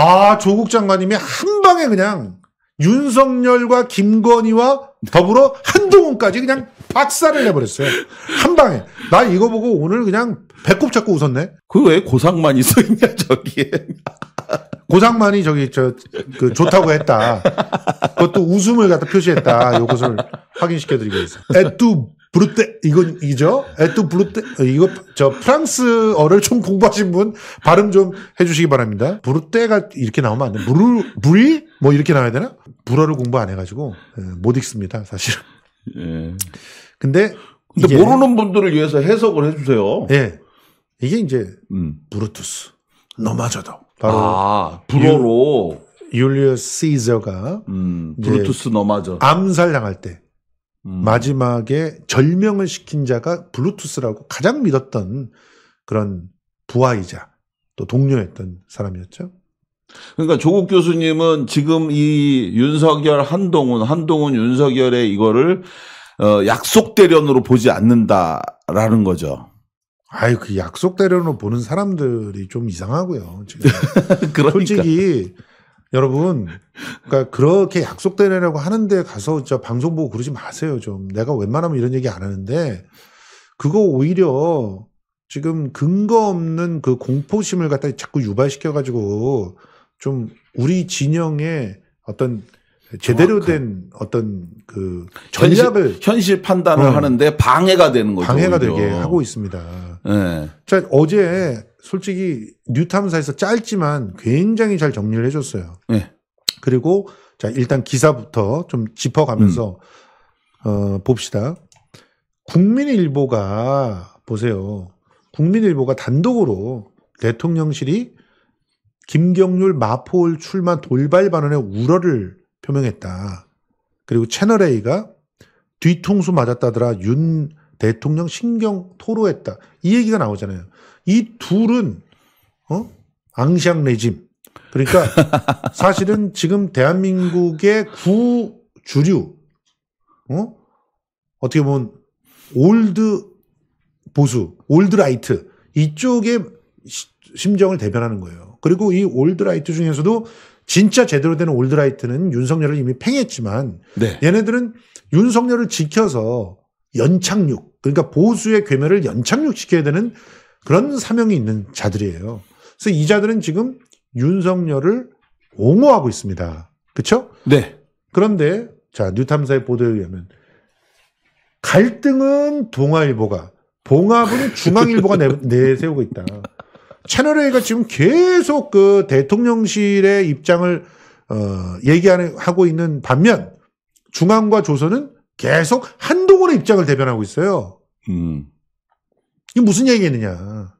아, 조국 장관님이 한 방에 그냥 윤석열과 김건희와 더불어 한동훈까지 그냥 박살을 내버렸어요. 한 방에. 나 이거 보고 오늘 그냥 배꼽 잡고 웃었네. 그 왜 고상만 이어 있냐, 저기에. 고상만이 저기 저 그 좋다고 했다. 그것도 웃음을 갖다 표시했다. 이것을확인시켜드리겠습니다 에뚜 브루테 이건 이죠? 에뚜 브루테 이거 저 프랑스어를 좀 공부하신 분 발음 좀 해주시기 바랍니다. 브루테가 이렇게 나오면 안 돼. 브루 브리 뭐 이렇게 나와야 되나? 불어를 공부 안 해가지고 예, 못 읽습니다 사실은. 예. 근데 근데 모르는 분들을 위해서 해석을 해주세요. 예. 이게 이제 음. 브루투스 너마저도 바로 아, 불어로 율리우스 시저가 음, 브루투스 너마저 암살 당할 때 음. 마지막에 절명을 시킨 자가 블루투스라고 가장 믿었던 그런 부하이자 또 동료였던 사람이었죠. 그러니까 조국 교수님은 지금 이 윤석열 한동훈, 한동훈 윤석열의 이거를 어, 약속 대련으로 보지 않는다라는 거죠. 아이 그 약속 대련으로 보는 사람들이 좀 이상하고요. 지금 그러니까. 솔직히 여러분, 그러니까 그렇게 약속되려고 하는데 가서 저 방송 보고 그러지 마세요. 좀 내가 웬만하면 이런 얘기 안 하는데 그거 오히려 지금 근거 없는 그 공포심을 갖다 자꾸 유발시켜 가지고 좀 우리 진영의 어떤 제대로 된 어떤 그 전략을 현실, 현실 판단을 어. 하는데 방해가 되는 거죠. 방해가 오히려. 되게 하고 있습니다. 네. 자 어제 솔직히 뉴타운사에서 짧지만 굉장히 잘 정리를 해줬어요. 네. 그리고 자 일단 기사부터 좀 짚어가면서 음. 어, 봅시다. 국민일보가 보세요. 국민일보가 단독으로 대통령실이 김경률 마포울 출마 돌발 반언에 우려를 표명했다. 그리고 채널 A가 뒤통수 맞았다더라 윤 대통령 신경 토로했다. 이 얘기가 나오잖아요. 이 둘은 어? 앙샹 레짐. 그러니까 사실은 지금 대한민국의 구 주류 어? 어떻게 보면 올드 보수, 올드 라이트 이쪽의 심정을 대변하는 거예요. 그리고 이 올드 라이트 중에서도 진짜 제대로 된 올드 라이트는 윤석열을 이미 팽했지만 네. 얘네들은 윤석열을 지켜서 연착륙 그러니까 보수의 괴멸을 연착륙시켜야 되는 그런 사명이 있는 자들이에요. 그래서 이 자들은 지금 윤석열을 옹호하고 있습니다. 그렇죠? 네. 그런데 자 뉴탐사의 보도에 의하면 갈등은 동아일보가 봉합은 중앙일보가 내, 세우고 있다. 채널 A가 지금 계속 그 대통령실의 입장을 어, 얘기하는 하고 있는 반면 중앙과 조선은 계속 한동훈의 입장을 대변하고 있어요. 음. 이게 무슨 얘기겠느냐.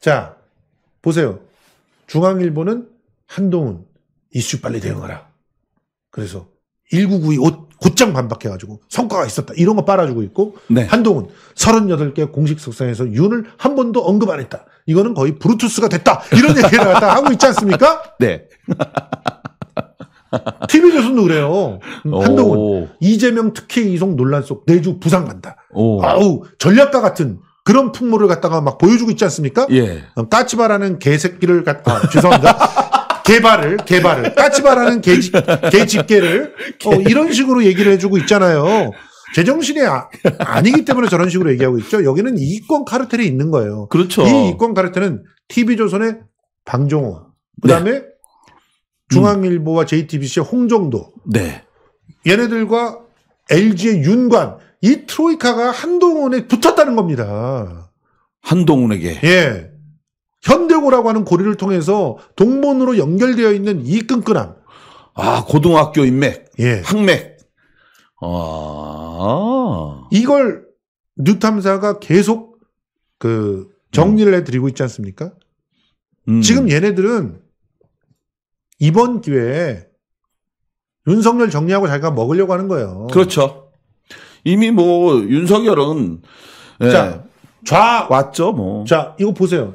자, 보세요. 중앙일보는 한동훈 이슈 빨리 대응하라. 그래서 1992 옷, 곧장 반박해가지고 성과가 있었다. 이런 거 빨아주고 있고 네. 한동훈 38개 공식 석상에서 윤을 한 번도 언급 안 했다. 이거는 거의 브루투스가 됐다. 이런 얘기를 갖다 하고 있지 않습니까? 네. TV조선도 그래요. 한동훈 오. 이재명 특혜 이송 논란 속 내주 부상 간다. 오. 아우 전략가 같은 그런 풍모를 갖다가 막 보여주고 있지 않습니까? 예. 어, 까치바라는 개새끼를 갖다 아, 죄송합니다. 개발을 개발을 까치바라는 개집 개집게를 어, 이런 식으로 얘기를 해주고 있잖아요. 제정신이 아, 니기 때문에 저런 식으로 얘기하고 있죠. 여기는 이권 카르텔이 있는 거예요. 그렇죠. 이 이권 카르텔은 TV조선의 방종호, 그다음에 네. 중앙일보와 JTBC의 홍정도, 네. 얘네들과 LG의 윤관 이 트로이카가 한동훈에 붙었다는 겁니다. 한동훈에게. 예. 현대고라고 하는 고리를 통해서 동본으로 연결되어 있는 이 끈끈함. 아, 고등학교 인맥. 예. 학맥. 아. 이걸 뉴탐사가 계속 그 정리를 음. 해드리고 있지 않습니까? 음. 지금 얘네들은 이번 기회에 윤석열 정리하고 자기가 먹으려고 하는 거예요. 그렇죠. 이미 뭐 윤석열은 예, 자, 좌 왔죠 뭐. 자 이거 보세요.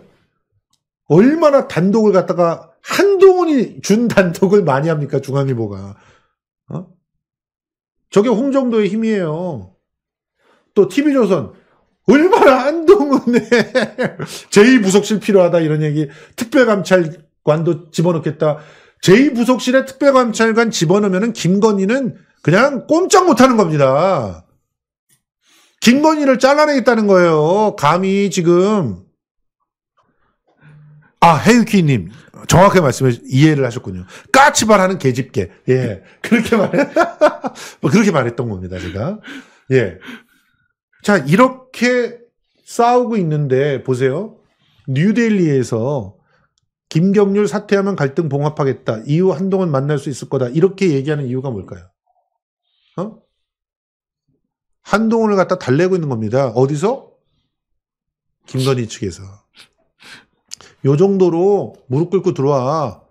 얼마나 단독을 갖다가 한동훈이 준 단독을 많이 합니까 중앙일보가. 어? 저게 홍정도의 힘이에요. 또 TV조선 얼마나 한동훈의 제2부속실 필요하다 이런 얘기 특별감찰관도 집어넣겠다. 제2부속실에 특별감찰관 집어넣으면 김건희는 그냥 꼼짝 못하는 겁니다. 김건희를 잘라내겠다는 거예요. 감히 지금. 아, 해유키님. 정확하게 말씀해, 이해를 하셨군요. 까치발하는 계집게. 예. 그렇게 말해. 뭐, 그렇게 말했던 겁니다, 제가. 예. 자, 이렇게 싸우고 있는데, 보세요. 뉴델리에서 김경률 사퇴하면 갈등 봉합하겠다. 이후 한동안 만날 수 있을 거다. 이렇게 얘기하는 이유가 뭘까요? 한동훈을 갖다 달래고 있는 겁니다. 어디서? 김건희 측에서. 요 정도로 무릎 꿇고 들어와.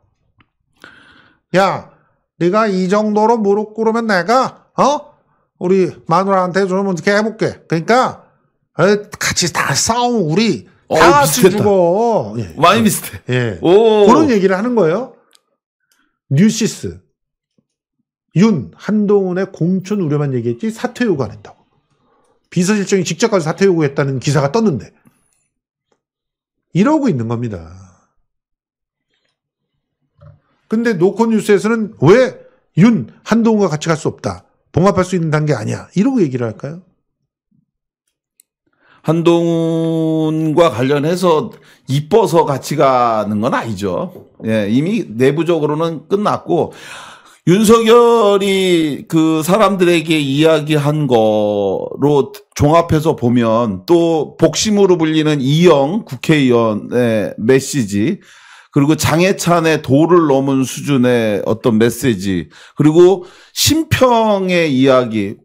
야, 네가 이 정도로 무릎 꿇으면 내가 어? 우리 마누라한테 좀 어떻게 해볼게. 그러니까 어, 같이 다 싸움 우리 어, 다 같이 어, 죽어. 예. 많이 비슷해. 예. 오. 그런 얘기를 하는 거예요. 뉴시스. 윤, 한동훈의 공천 우려만 얘기했지 사퇴 요구 안 했다고. 비서실장이 직접 가서 사퇴 요구했다는 기사가 떴는데 이러고 있는 겁니다. 근데 노코뉴스에서는 왜 윤, 한동훈과 같이 갈 수 없다. 봉합할 수 있는 단계 아니야. 이러고 얘기를 할까요? 한동훈과 관련해서 이뻐서 같이 가는 건 아니죠. 예, 이미 내부적으로는 끝났고 윤석열이 그 사람들에게 이야기한 거로 종합해서 보면 또 복심으로 불리는 이영 국회의원의 메시지 그리고 장해찬의 도를 넘은 수준의 어떤 메시지 그리고 심평의 이야기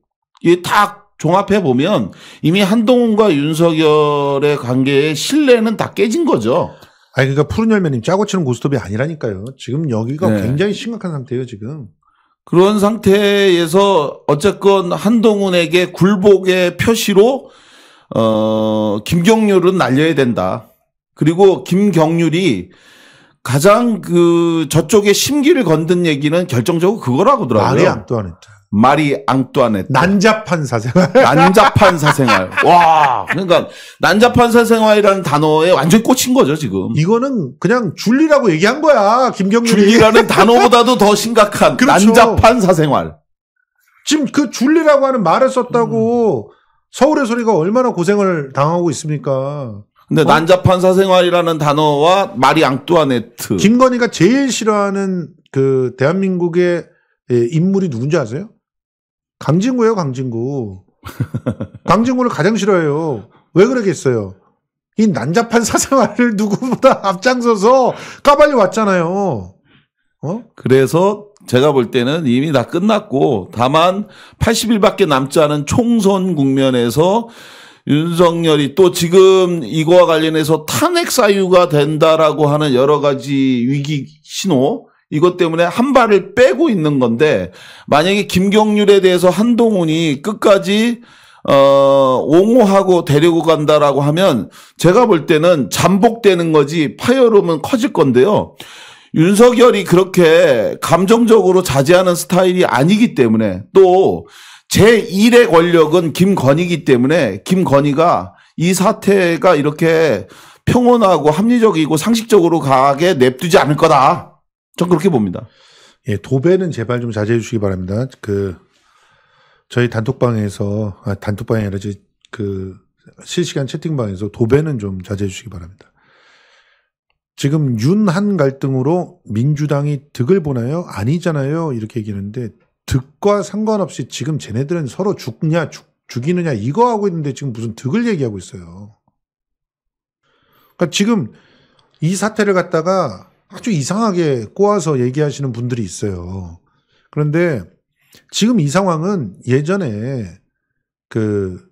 이다 종합해 보면 이미 한동훈과 윤석열의 관계에 신뢰는 다 깨진 거죠. 아니 그러니까 푸른 열매님 짜고 치는 고스톱이 아니라니까요. 지금 여기가 네. 굉장히 심각한 상태예요 지금. 그런 상태에서 어쨌건 한동훈에게 굴복의 표시로 어 김경률은 날려야 된다. 그리고 김경률이 가장 그 저쪽에 심기를 건든 얘기는 결정적으로 그거라고 하더라고요. 말이 안또안 했다. 마리 앙뚜아네 난잡한 사생활. 난잡한 사생활. 와, 그러니까 난잡한 사생활이라는 단어에 완전 히 꽂힌 거죠 지금. 이거는 그냥 줄리라고 얘기한 거야 김경률이. 줄리라는 단어보다도 더 심각한 그렇죠. 난잡한 사생활. 지금 그 줄리라고 하는 말을 썼다고 음. 서울의 소리가 얼마나 고생을 당하고 있습니까. 근데 어? 난잡한 사생활이라는 단어와 마리 앙뚜아네트. 김건희가 제일 싫어하는 그 대한민국의 예, 인물이 누군지 아세요? 강진구예요, 강진구. 강진구를 가장 싫어해요. 왜 그러겠어요? 이 난잡한 사생활을 누구보다 앞장서서 까발려 왔잖아요. 어? 그래서 제가 볼 때는 이미 다 끝났고 다만 80일밖에 남지 않은 총선 국면에서 윤석열이 또 지금 이거와 관련해서 탄핵 사유가 된다라고 하는 여러 가지 위기 신호 이것 때문에 한 발을 빼고 있는 건데 만약에 김경률에 대해서 한동훈이 끝까지 어, 옹호하고 데리고 간다라고 하면 제가 볼 때는 잠복되는 거지 파열음은 커질 건데요. 윤석열이 그렇게 감정적으로 자제하는 스타일이 아니기 때문에 또 제1의 권력은 김건희기 때문에 김건희가 이 사태가 이렇게 평온하고 합리적이고 상식적으로 가게 냅두지 않을 거다. 전 그렇게 봅니다. 예, 도배는 제발 좀 자제해 주시기 바랍니다. 그 저희 단톡방에서 아, 단톡방이 아니라 그 실시간 채팅방에서 도배는 좀 자제해 주시기 바랍니다. 지금 윤한 갈등으로 민주당이 득을 보나요? 아니잖아요. 이렇게 얘기하는데 득과 상관없이 지금 쟤네들은 서로 죽냐 죽, 죽이느냐 이거 하고 있는데 지금 무슨 득을 얘기하고 있어요. 그러니까 지금 이 사태를 갖다가 아주 이상하게 꼬아서 얘기하시는 분들이 있어요. 그런데 지금 이 상황은 예전에 그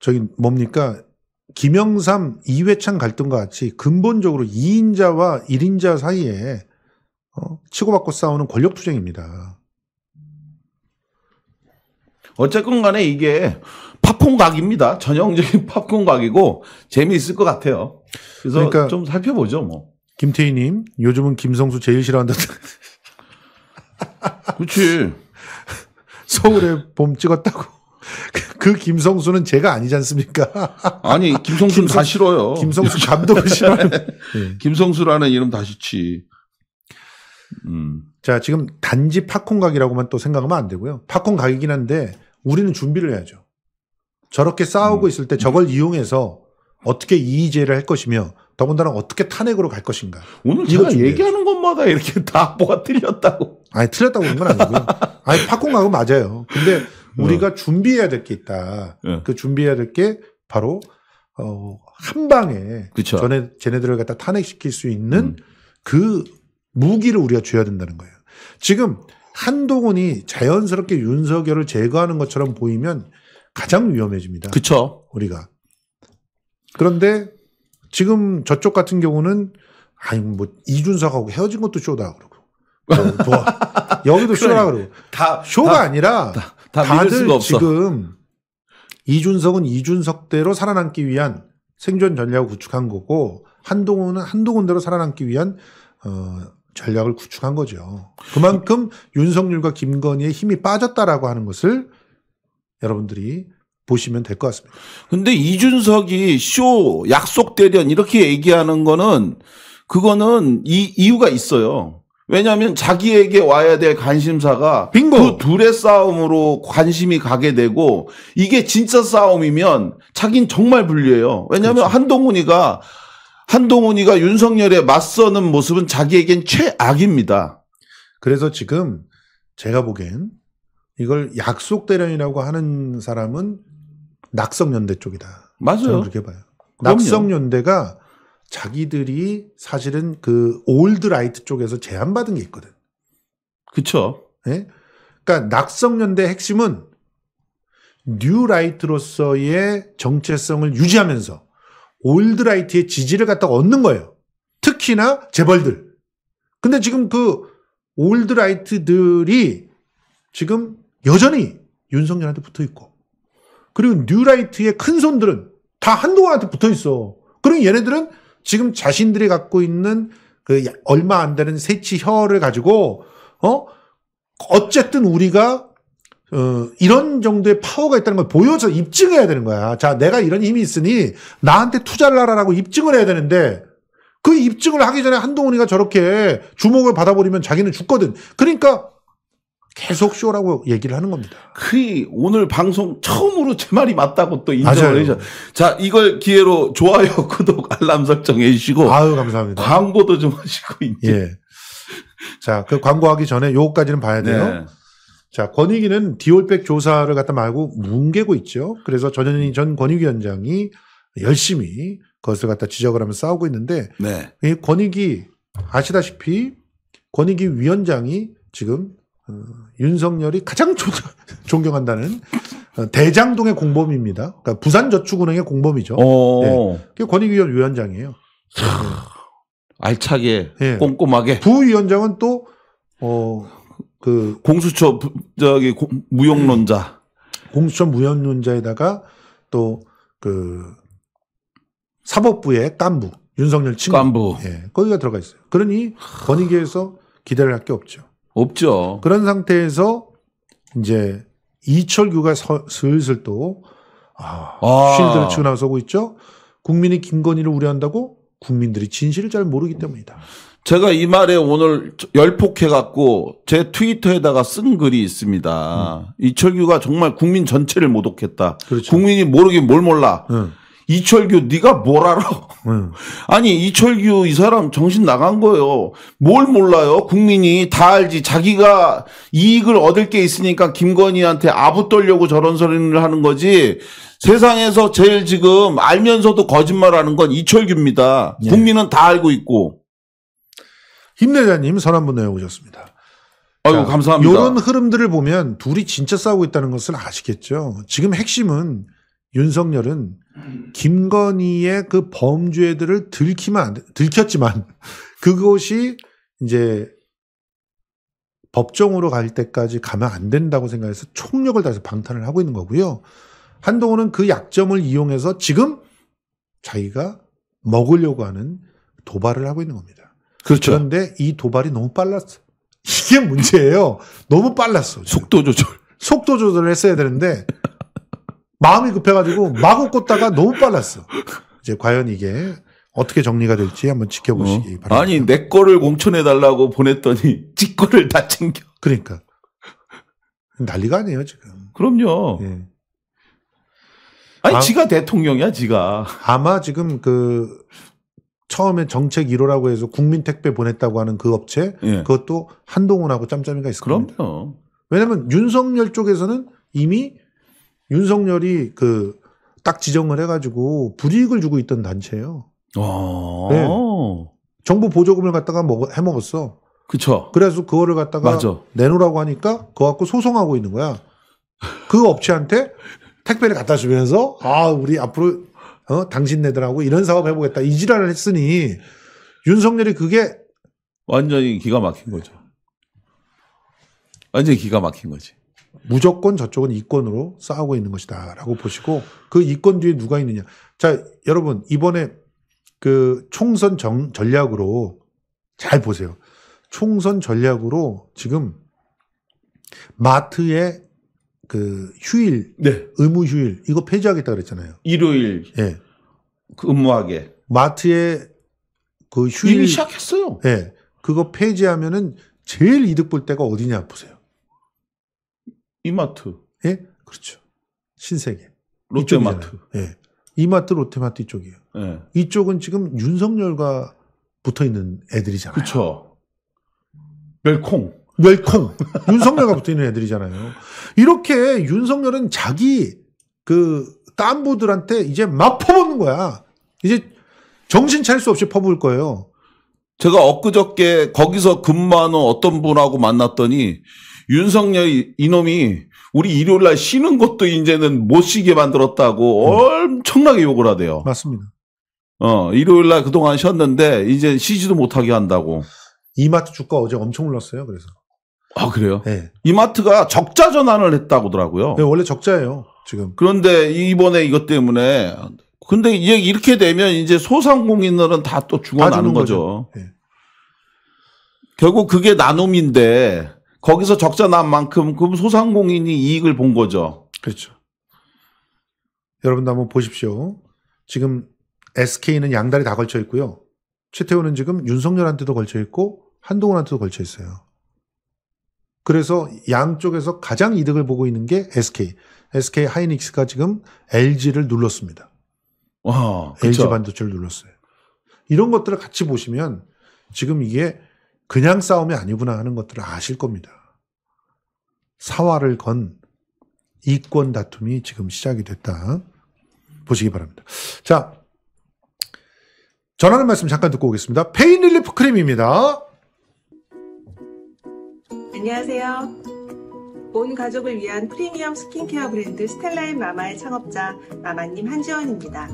저기 뭡니까 김영삼 이회창 갈등과 같이 근본적으로 2인자와 1인자 사이에 어, 치고받고 싸우는 권력투쟁입니다. 어쨌건 간에 이게 팝콘각입니다. 전형적인 팝콘각이고 재미있을 것 같아요. 그래서 그러니까 좀 살펴보죠, 뭐. 김태희님, 요즘은 김성수 제일 싫어한다. 그치. 서울에봄 찍었다고. 그 김성수는 제가 아니지 않습니까? 아니, 김성수는 김성, 다 싫어요. 김성수 감독을 싫어하는. 네. 김성수라는 이름 다 싫지. 음. 자, 지금 단지 팝콘 가게라고만 또 생각하면 안 되고요. 팝콘 가게긴 한데 우리는 준비를 해야죠. 저렇게 싸우고 음. 있을 때 저걸 이용해서 어떻게 이의제를 할 것이며 더군다나 어떻게 탄핵으로 갈 것인가. 오늘 제가 얘기하는 것마다 이렇게 다 뭐가 틀렸다고. 아니 틀렸다고 그런 건 아니고요. 아니 팝콘하고 맞아요. 근데 어. 우리가 네. 준비해야 될 게 있다. 네. 그 준비해야 될 게 바로 어, 한 방에 그쵸. 전에 쟤네들을 갖다 탄핵시킬 수 있는 음. 그 무기를 우리가 줘야 된다는 거예요. 지금 한동훈이 자연스럽게 윤석열을 제거하는 것처럼 보이면 가장 위험해집니다. 그렇죠. 우리가 그런데 지금 저쪽 같은 경우는 아니 뭐 이준석하고 헤어진 것도 쇼다 그러고 뭐, 뭐 여기도 쇼라 그러니까 그러고 다 쇼가 다, 아니라 다, 다 다들 지금 이준석은 이준석대로 살아남기 위한 생존 전략을 구축한 거고 한동훈은 한동훈대로 살아남기 위한 어 전략을 구축한 거죠. 그만큼 윤석열과 김건희의 힘이 빠졌다라고 하는 것을 여러분들이 보시면 될 것 같습니다. 근데 이준석이 쇼 약속 대련 이렇게 얘기하는 거는 그거는 이 이유가 있어요. 왜냐하면 자기에게 와야 될 관심사가 빙고. 그 둘의 싸움으로 관심이 가게 되고 이게 진짜 싸움이면 자긴 정말 불리해요. 왜냐하면 그렇죠. 한동훈이가 한동훈이가 윤석열에 맞서는 모습은 자기에겐 최악입니다. 그래서 지금 제가 보기엔 이걸 약속 대련이라고 하는 사람은 낙성연대 쪽이다. 맞아요. 그렇게 봐요. 그럼요. 낙성연대가 자기들이 사실은 그 올드 라이트 쪽에서 제안받은 게 있거든. 그쵸. 예? 그러니까 낙성연대 핵심은 뉴 라이트로서의 정체성을 유지하면서 올드 라이트의 지지를 갖다가 얻는 거예요. 특히나 재벌들. 근데 지금 그 올드 라이트들이 지금 여전히 윤석열한테 붙어 있고 그리고 뉴라이트의 큰 손들은 다 한동안한테 붙어 있어. 그럼 얘네들은 지금 자신들이 갖고 있는 그 얼마 안 되는 세치 혀를 가지고 어 어쨌든 우리가 어, 이런 정도의 파워가 있다는 걸 보여서 입증해야 되는 거야. 자, 내가 이런 힘이 있으니 나한테 투자를 하라라고 입증을 해야 되는데 그 입증을 하기 전에 한동훈이가 저렇게 주목을 받아버리면 자기는 죽거든. 그러니까 계속 쇼라고 얘기를 하는 겁니다. 그 오늘 방송 처음으로 제 말이 맞다고 또 인정을 해주 자, 이걸 기회로 좋아요, 구독, 알람 설정해 주시고. 아유, 감사합니다. 광고도 좀 하시고 이제. 예. 자, 그 광고하기 전에 요거까지는 봐야 네. 돼요. 네. 자, 권익위는 디올백 조사를 갖다 말고 뭉개고 있죠. 그래서 전현희 전 권익위원장이 열심히 그것을 갖다 지적을 하면 싸우고 있는데 네. 이 권익위 아시다시피 권익위 위원장이 지금 어, 윤석열이 가장 존경, 한다는 대장동의 공범입니다. 그러니까 부산저축은행의 공범이죠. 네. 권익위원 위원장이에요. 차, 알차게, 네. 꼼꼼하게. 부위원장은 또, 어, 그. 공수처, 부, 저기, 고, 무용론자. 예. 공수처 무용론자에다가 또, 그, 사법부의 깐부. 윤석열 친구. 깐부. 예. 거기가 들어가 있어요. 그러니 권익위에서 기대를 할 게 없죠. 없죠. 그런 상태에서 이제 이철규가 서, 슬슬 또 아, 아. 쉴드를 치고 나서고 있죠. 국민이 김건희를 우려한다고 국민들이 진실을 잘 모르기 때문이다. 제가 이 말에 오늘 열폭해갖고 제 트위터에다가 쓴 글이 있습니다. 음. 이철규가 정말 국민 전체를 모독했다. 그렇죠. 국민이 모르긴 뭘 몰라. 음. 이철규 네가 뭘 알아? 네. 아니 이철규 이 사람 정신 나간 거예요. 뭘 몰라요? 국민이 다 알지. 자기가 이익을 얻을 게 있으니까 김건희한테 아부 떨려고 저런 소리를 하는 거지. 세상에서 제일 지금 알면서도 거짓말하는 건 이철규입니다. 예. 국민은 다 알고 있고. 힘내자님 선한 분어 오셨습니다. 아유 감사합니다. 이런 흐름들을 보면 둘이 진짜 싸우고 있다는 것을 아시겠죠. 지금 핵심은 윤석열은 김건희의 그 범죄들을 들키면 안, 들켰지만 그것이 이제 법정으로 갈 때까지 가면 안 된다고 생각해서 총력을 다해서 방탄을 하고 있는 거고요. 한동훈은 그 약점을 이용해서 지금 자기가 먹으려고 하는 도발을 하고 있는 겁니다. 그렇죠. 그런데 이 도발이 너무 빨랐어. 이게 문제예요. 너무 빨랐어. 지금. 속도 조절. 속도 조절을 했어야 되는데 마음이 급해가지고 마구 꽂다가 너무 빨랐어. 이제 과연 이게 어떻게 정리가 될지 한번 지켜보시기 어. 바랍니다. 아니 내 거를 공천해달라고 보냈더니 지 거를 다 챙겨. 그러니까 난리가 아니에요 지금. 그럼요. 예. 아니 아, 지가 대통령이야 지가. 아마 지금 그 처음에 정책 1호라고 해서 국민 택배 보냈다고 하는 그 업체 예. 그것도 한동훈하고 짬짬이가 있을 그럼요. 겁니다. 왜냐하면 윤석열 쪽에서는 이미 윤석열이 그 딱 지정을 해가지고 불이익을 주고 있던 단체예요. 네. 정부 보조금을 갖다가 먹, 해먹었어. 그쵸. 그래서 그거를 갖다가 맞아. 내놓으라고 하니까 그거 갖고 소송하고 있는 거야. 그 업체한테 택배를 갖다 주면서 아 우리 앞으로 어? 당신네들하고 이런 사업 해보겠다 이 지랄을 했으니 윤석열이 그게 완전히 기가 막힌 거죠. 완전히 기가 막힌 거지. 무조건 저쪽은 이권으로 싸우고 있는 것이다라고 보시고 그 이권 뒤에 누가 있느냐. 자, 여러분 이번에 그 총선 정, 전략으로 잘 보세요. 총선 전략으로 지금 마트에그 휴일, 네. 의무 휴일 이거 폐지하겠다 그랬잖아요. 일요일. 예. 네. 그 근무하게. 마트에그 휴일 이미 시작했어요. 예. 네. 그거 폐지하면은 제일 이득 볼 때가 어디냐 보세요. 이마트. 예? 그렇죠. 신세계. 롯데마트. 예. 이마트, 롯데마트 이쪽이에요. 예. 이쪽은 지금 윤석열과 붙어 있는 애들이잖아요. 그렇죠. 멸콩. 멸콩. 윤석열과 붙어 있는 애들이잖아요. 이렇게 윤석열은 자기 그 딴부들한테 이제 막 퍼붓는 거야. 이제 정신 차릴 수 없이 퍼부을 거예요. 제가 엊그저께 거기서 근무하는 어떤 분하고 만났더니 윤석열 이놈이 우리 일요일 날 쉬는 것도 이제는 못 쉬게 만들었다고 음. 엄청나게 욕을 하대요. 맞습니다. 어, 일요일 날 그동안 쉬었는데 이제 쉬지도 못하게 한다고. 이마트 주가 어제 엄청 올랐어요. 그래서. 아, 그래요? 네. 예. 이마트가 적자 전환을 했다고더라고요. 네, 원래 적자예요. 지금. 그런데 이번에 이것 때문에 근데 이렇게 되면 이제 소상공인들은 다 또 죽어나는 다 거죠. 거죠. 네. 결국 그게 나눔인데 거기서 적자 난 만큼 그럼 소상공인이 이익을 본 거죠. 그렇죠. 여러분도 한번 보십시오. 지금 SK는 양다리 다 걸쳐 있고요. 최태호는 지금 윤석열한테도 걸쳐 있고 한동훈한테도 걸쳐 있어요. 그래서 양쪽에서 가장 이득을 보고 있는 게 SK. SK 하이닉스가 지금 LG를 눌렀습니다. 와, LG 반도체를 눌렀어요. 이런 것들을 같이 보시면 지금 이게 그냥 싸움이 아니구나 하는 것들을 아실 겁니다. 사활을 건 이권 다툼이 지금 시작이 됐다. 보시기 바랍니다. 자, 전하는 말씀 잠깐 듣고 오겠습니다. 페인 릴리프 크림입니다. 안녕하세요. 온 가족을 위한 프리미엄 스킨케어 브랜드 스텔라인 마마의 창업자 마마님 한지원입니다.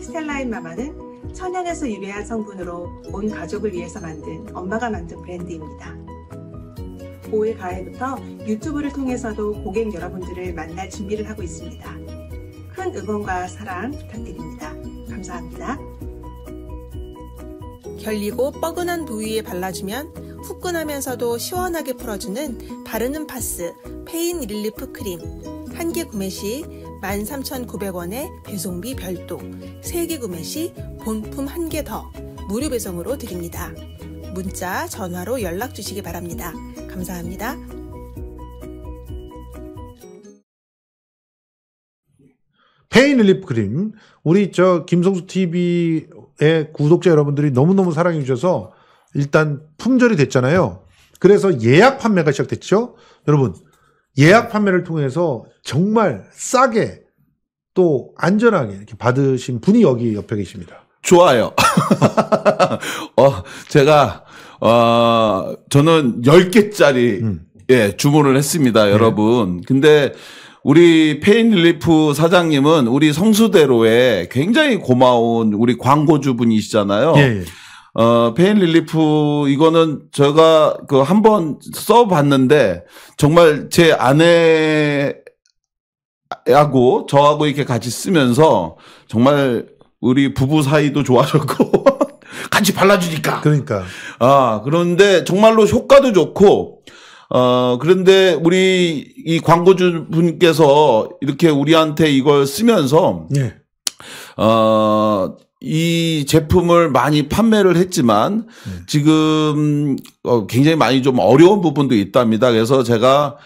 스텔라인 마마는 천연에서 유래한 성분으로 온 가족을 위해서 만든 엄마가 만든 브랜드입니다. 5일 가을부터 유튜브를 통해서도 고객 여러분들을 만날 준비를 하고 있습니다. 큰 응원과 사랑 부탁드립니다. 감사합니다. 결리고 뻐근한 부위에 발라주면 후끈하면서도 시원하게 풀어주는 바르는 파스 페인 릴리프 크림 한 개 구매 시 13,900원에 배송비 별도, 3개 구매 시 본품 1개 더 무료 배송으로 드립니다. 문자, 전화로 연락 주시기 바랍니다. 감사합니다. 페인 릴리프 크림. 우리 저 김성수 TV의 구독자 여러분들이 너무너무 사랑해 주셔서 일단 품절이 됐잖아요. 그래서 예약 판매가 시작됐죠. 여러분 예약 판매를 통해서 정말 싸게 또 안전하게 이렇게 받으신 분이 여기 옆에 계십니다. 좋아요. 어, 제가, 어, 저는 10개짜리, 음. 예, 주문을 했습니다, 네. 여러분. 네. 근데, 우리 페인 릴리프 사장님은 우리 성수대로에 굉장히 고마운 우리 광고주분이시잖아요. 예, 예. 어, 페인 릴리프 이거는 제가 그 한 번 써봤는데 정말 제 아내하고 저하고 이렇게 같이 쓰면서 정말 우리 부부 사이도 좋아졌고 같이 발라주니까. 그러니까. 아 그런데 정말로 효과도 좋고 어, 그런데 우리 이 광고주 분께서 이렇게 우리한테 이걸 쓰면서, 예. 어, 이 제품을 많이 판매를 했지만 음. 지금 어, 굉장히 많이 좀 어려운 부분도 있답니다. 그래서 제가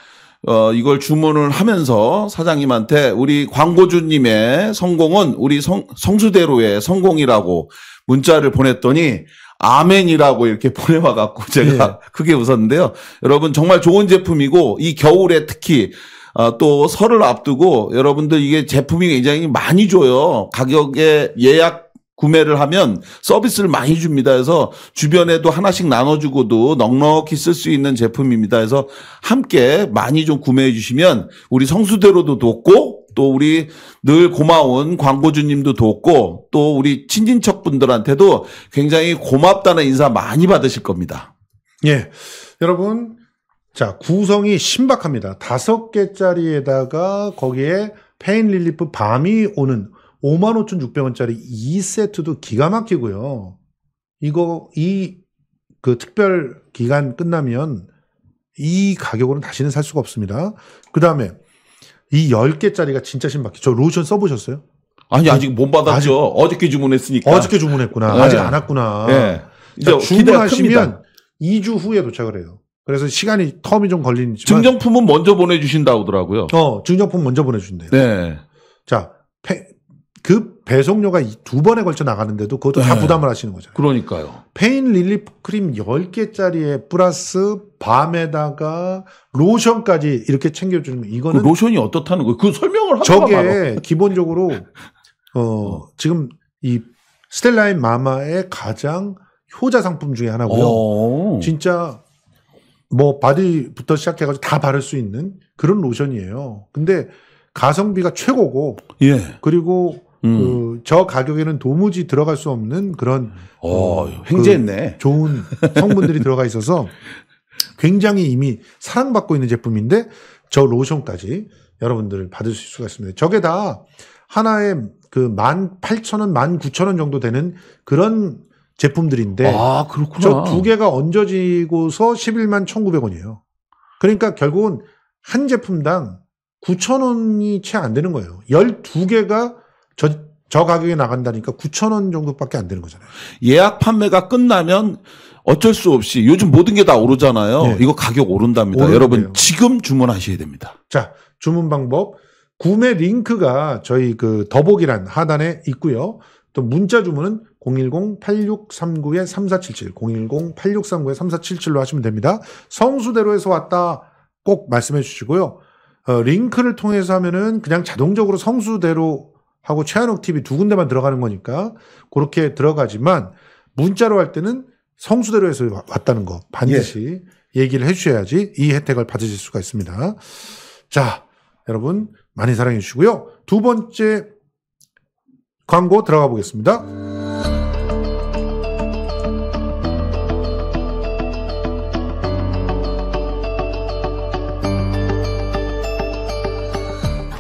어, 이걸 주문을 하면서 사장님한테 우리 광고주님의 성공은 우리 성, 성수대로의 성공이라고 문자를 보냈더니 아멘이라고 이렇게 보내와갖고 제가 예. 크게 웃었는데요. 여러분 정말 좋은 제품이고 이 겨울에 특히 어, 또 설을 앞두고 여러분들 이게 제품이 굉장히 많이 줘요. 가격에 예약 구매를 하면 서비스를 많이 줍니다. 그래서 주변에도 하나씩 나눠주고도 넉넉히 쓸 수 있는 제품입니다. 그래서 함께 많이 좀 구매해 주시면 우리 성수대로도 돕고 또 우리 늘 고마운 광고주님도 돕고 또 우리 친진척 분들한테도 굉장히 고맙다는 인사 많이 받으실 겁니다. 예. 여러분, 자, 구성이 신박합니다. 다섯 개짜리에다가 거기에 페인 릴리프 밤이 오는 55,600원짜리 2세트도 기가 막히고요. 이거 이 그 특별 기간 끝나면 이 가격으로는 다시는 살 수가 없습니다. 그 다음에 이 10개짜리가 진짜 신박해. 저 로션 써보셨어요? 아니, 아직 못 받았죠. 아직, 어저께 주문했으니까. 어저께 주문했구나. 네. 아직 안 왔구나. 네. 이제 그러니까 주문하시면 2주 후에 도착을 해요. 그래서 시간이 텀이 좀 걸리지만 증정품은 먼저 보내주신다고 하더라고요. 어, 증정품 먼저 보내주신대요 네. 자, 그 배송료가 두 번에 걸쳐 나가는데도 그것도 네. 다 부담을 하시는 거잖아요. 그러니까요. 페인 릴리프 크림 10개짜리에 플러스 밤에다가 로션까지 이렇게 챙겨주는 거. 이거는 그 로션이 어떻다는 거예요? 그 설명을 하다가 저게 기본적으로 어, 어, 지금 이 스텔라인 마마의 가장 효자 상품 중에 하나고요. 오. 어. 진짜 뭐 바디부터 시작해가지고 다 바를 수 있는 그런 로션이에요. 근데 가성비가 최고고 예. 그리고 음. 그저 가격에는 도무지 들어갈 수 없는 그런 어, 어 횡재했네. 그 좋은 성분들이 들어가 있어서 굉장히 이미 사랑받고 있는 제품인데 저 로션까지 여러분들 을 받을 수가 있습니다. 저게 다 하나에 그 18,000원, 19,000원 정도 되는 그런 제품들인데 아, 그렇구나. 저 두 개가 얹어지고서 11만 1,900원이에요. 그러니까 결국은 한 제품당 9,000원이 채 안 되는 거예요. 12개가 저, 저 가격에 나간다니까 9천 원 정도밖에 안 되는 거잖아요. 예약 판매가 끝나면 어쩔 수 없이 요즘 모든 게 다 오르잖아요. 네. 이거 가격 오른답니다. 오른대요. 여러분 지금 주문하셔야 됩니다. 자, 주문 방법. 구매 링크가 저희 그 더보기란 하단에 있고요. 또 문자 주문은 010-8639-3477, 010-8639-3477로 하시면 됩니다. 성수대로에서 왔다 꼭 말씀해 주시고요. 어, 링크를 통해서 하면은 그냥 자동적으로 성수대로 하고 최한옥 TV 두 군데만 들어가는 거니까 그렇게 들어가지만 문자로 할 때는 성수대로에서 왔다는 거 반드시 예. 얘기를 해주셔야지 이 혜택을 받으실 수가 있습니다. 자, 여러분 많이 사랑해 주시고요. 두 번째 광고 들어가 보겠습니다.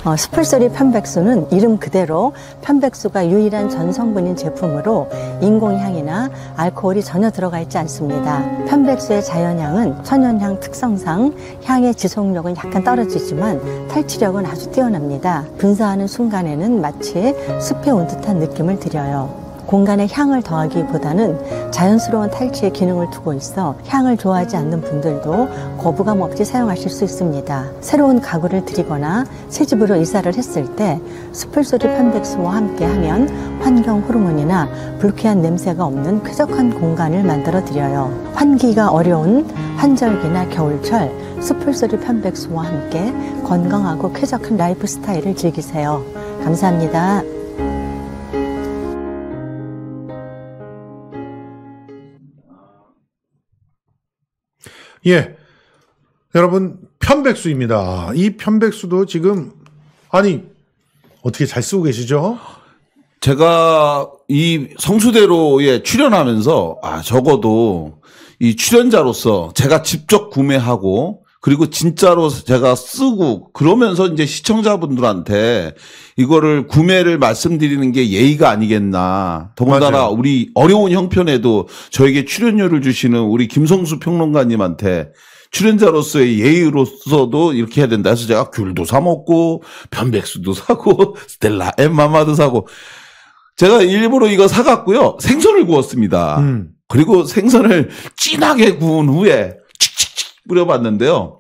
어, 스플소리 편백수는 이름 그대로 편백수가 유일한 전성분인 제품으로 인공향이나 알코올이 전혀 들어가 있지 않습니다. 편백수의 자연향은 천연향 특성상 향의 지속력은 약간 떨어지지만 탈취력은 아주 뛰어납니다. 분사하는 순간에는 마치 숲에 온 듯한 느낌을 드려요. 공간에 향을 더하기보다는 자연스러운 탈취의 기능을 두고 있어 향을 좋아하지 않는 분들도 거부감 없이 사용하실 수 있습니다. 새로운 가구를 들이거나 새 집으로 이사를 했을 때 스풀소리 편백수와 함께 하면 환경 호르몬이나 불쾌한 냄새가 없는 쾌적한 공간을 만들어 드려요. 환기가 어려운 환절기나 겨울철 스풀소리 편백수와 함께 건강하고 쾌적한 라이프 스타일을 즐기세요. 감사합니다. 예. 여러분, 편백수입니다. 이 편백수도 지금, 아니, 어떻게 잘 쓰고 계시죠? 제가 이 성수대로에 출연하면서, 아, 적어도 이 출연자로서 제가 직접 구매하고 그리고 진짜로 제가 쓰고 그러면서 이제 시청자분들한테 이거를 구매를 말씀드리는 게 예의가 아니겠나. 더군다나 맞아요. 우리 어려운 형편에도 저에게 출연료를 주시는 우리 김성수 평론가님한테 출연자로서의 예의로서도 이렇게 해야 된다 해서 제가 귤도 사 먹고 변백수도 사고 스텔라 엠마마도 사고 제가 일부러 이거 사갔고요 생선을 구웠습니다. 음. 그리고 생선을 진하게 구운 후에 칙칙칙 뿌려봤는데요.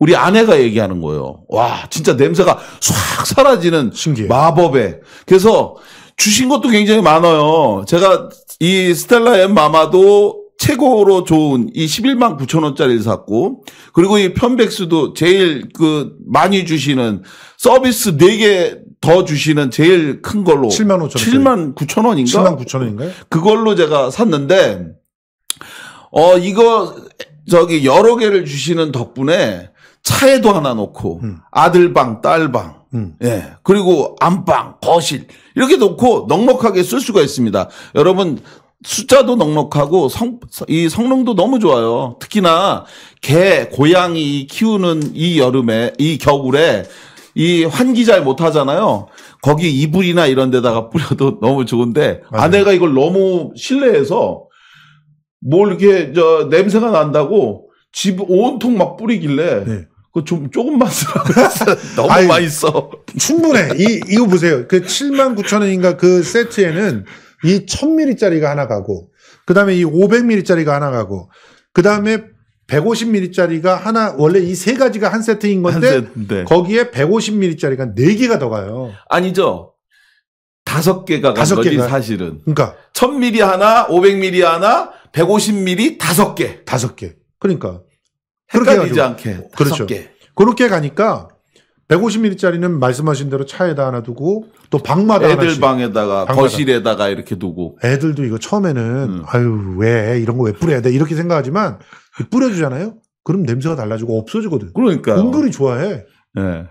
우리 아내가 얘기하는 거예요. 와, 진짜 냄새가 싹 사라지는 신기해. 마법에. 그래서 주신 것도 굉장히 많아요. 제가 이 스텔라 앤 마마도 최고로 좋은 이 11만 9천 원짜리를 샀고 그리고 이 편백수도 제일 그 많이 주시는 서비스 4개 더 주시는 제일 큰 걸로 7만 5천 7만 9천 원인가? 7만 9천 원인가요? 그걸로 제가 샀는데 어 이거 저기 여러 개를 주시는 덕분에 차에도 하나 놓고 음. 아들 방, 딸 방, 음. 예 그리고 안방, 거실 이렇게 놓고 넉넉하게 쓸 수가 있습니다. 여러분 숫자도 넉넉하고 성, 이 성능도 너무 좋아요. 특히나 개, 고양이 키우는 이 여름에, 이 겨울에 이 환기 잘 못하잖아요. 거기 이불이나 이런 데다가 뿌려도 너무 좋은데 맞아요. 아내가 이걸 너무 신뢰해서 뭘 이렇게 저 냄새가 난다고 집 온통 막 뿌리길래 네. 그좀 조금만 쓰라고 너무 아니, 많이 써. 충분해. 이 이거 보세요. 그 7만 9 0 원인가 그 세트에는 이 1000ml짜리가 하나 가고 그다음에 이 500ml짜리가 하나 가고 그다음에 150ml짜리가 하나 원래 이 세 가지가 한 세트인 건데 한 거기에 150ml짜리가 네 개가 더 가요. 아니죠. 다섯 개가 간 5개가. 사실은. 그러니까 1000ml 하나, 500ml 하나, 150ml 다섯 개. 다섯 개. 그러니까 헷갈리지 않게 그렇죠. 개. 그렇게 가니까 150ml짜리는 말씀하신 대로 차에다 하나 두고 또 방마다 애들 하나씩. 방에다가 방마다. 거실에다가 이렇게 두고 애들도 이거 처음에는 음. 아유 왜 이런 거 왜 뿌려야 돼 이렇게 생각하지만 뿌려주잖아요. 그럼 냄새가 달라지고 없어지거든. 그러니까 은근히 좋아해. 네.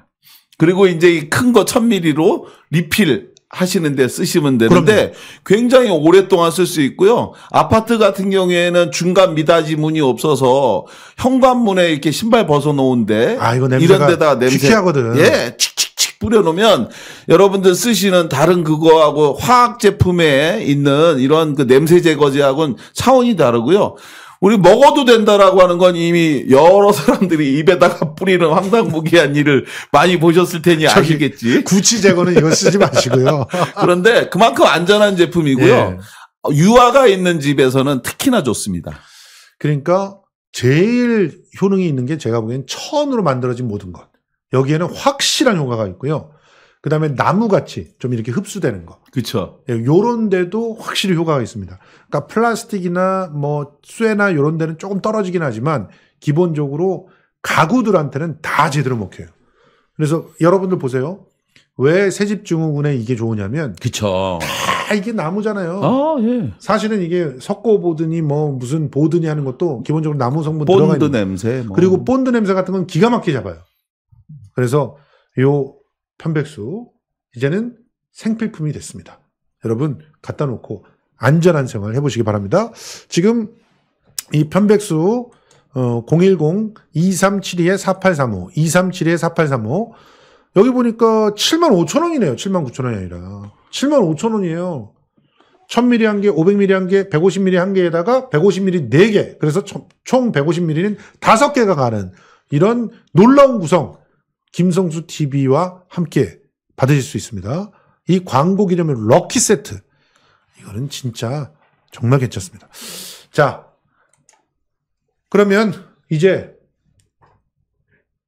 그리고 이제 큰거 1000ml로 리필 하시는데 쓰시면 되는데 그럼요. 굉장히 오랫동안 쓸 수 있고요. 아파트 같은 경우에는 중간 미닫이 문이 없어서 현관문에 이렇게 신발 벗어 놓은데 아, 이런 데다 냄새 하거든 예, 칙칙칙 뿌려 놓으면 여러분들 쓰시는 다른 그거하고 화학 제품에 있는 이런 그 냄새 제거제하고는 차원이 다르고요. 우리 먹어도 된다라고 하는 건 이미 여러 사람들이 입에다가 뿌리는 황당무계한 일을 많이 보셨을 테니 아시겠지. 구치 제거는 이거 쓰지 마시고요. 그런데 그만큼 안전한 제품이고요. 예. 유아가 있는 집에서는 특히나 좋습니다. 그러니까 제일 효능이 있는 게 제가 보기엔 천으로 만들어진 모든 것. 여기에는 확실한 효과가 있고요. 그 다음에 나무같이 좀 이렇게 흡수되는 거. 그쵸. 예, 요런 데도 확실히 효과가 있습니다. 그러니까 플라스틱이나 뭐 쇠나 요런 데는 조금 떨어지긴 하지만 기본적으로 가구들한테는 다 제대로 먹혀요. 그래서 여러분들 보세요. 왜 새집 증후군에 이게 좋으냐면. 그쵸. 다 이게 나무잖아요. 아, 예. 사실은 이게 석고 보드니 뭐 무슨 보드니 하는 것도 기본적으로 나무 성분 본드 들어가 있는. 냄새. 뭐. 그리고 본드 냄새 같은 건 기가 막히게 잡아요. 그래서 요 편백수 이제는 생필품이 됐습니다. 여러분 갖다 놓고 안전한 생활 해보시기 바랍니다. 지금 이 편백수 어, 010-2372-4835, 4 8 3 5 여기 보니까 7만 5천 원이네요. 7만 9천 원이 아니라. 7만 5천 원이에요. 1000ml 한 개, 500ml 한 개, 150ml 한 개에다가 150ml 4개. 그래서 총 150ml는 5개가 가는 이런 놀라운 구성. 김성수 TV와 함께 받으실 수 있습니다. 이 광고 기념일 럭키 세트. 이거는 진짜 정말 괜찮습니다. 자, 그러면 이제